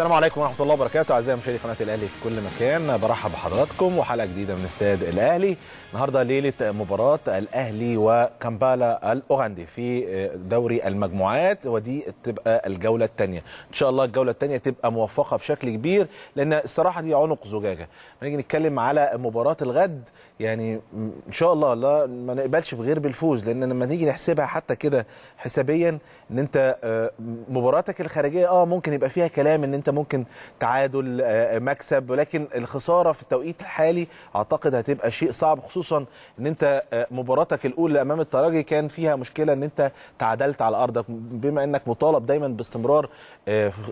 السلام عليكم ورحمه الله وبركاته اعزائي مشاهدي قناه الاهلي في كل مكان برحب بحضراتكم وحلقه جديده من استاد الاهلي النهارده ليله مباراه الاهلي وكامبالا الاوغندي في آه، دوري المجموعات ودي تبقى الجوله الثانيه ان شاء الله الجوله الثانيه تبقى موفقه بشكل كبير لان الصراحه دي عنق زجاجه نيجي نتكلم على مباراه الغد يعني ان شاء الله لا ما نقبلش بغير بالفوز لان لما نيجي نحسبها حتى كده حسابيا ان انت آه، مباراتك الخارجيه اه ممكن يبقى فيها كلام ان انت ممكن تعادل آه، آه، مكسب ولكن الخساره في التوقيت الحالي اعتقد هتبقى شيء صعب خصوصا ان انت آه، مباراتك الاولى امام الترجي كان فيها مشكله ان انت تعادلت على ارضك بما انك مطالب دايما باستمرار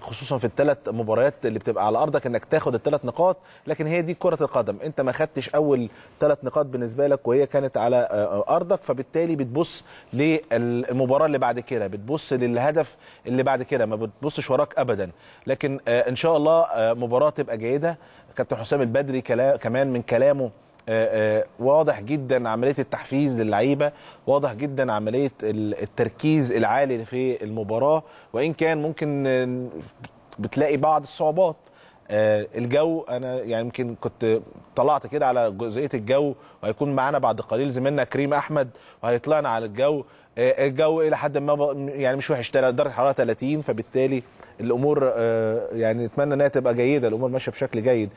خصوصا في الثلاث مباريات اللي بتبقى على ارضك انك تاخد الثلاث نقاط لكن هي دي كره القدم انت ما خدتش اول ثلاث نقاط بالنسبه لك وهي كانت على ارضك فبالتالي بتبص للمباراه اللي بعد كده بتبص للهدف اللي بعد كده ما بتبصش وراك ابدا لكن آه، ان شاء الله آه، مباراه تبقى جيده كابتن حسام البدري كمان من كلامه آه، واضح جدا عمليه التحفيز للعيبه واضح جدا عمليه التركيز العالي في المباراه وان كان ممكن بتلاقي بعض الصعوبات آه، الجو انا يعني يمكن كنت طلعت كده على جزئيه الجو وهيكون معانا بعد قليل زميلنا كريم احمد وهيطلعنا على الجو آه، الجو الى حد ما يعني مش وحش درجه حراره 30 فبالتالي الامور آه، يعني نتمنى انها تبقى جيده الامور ماشيه بشكل جيد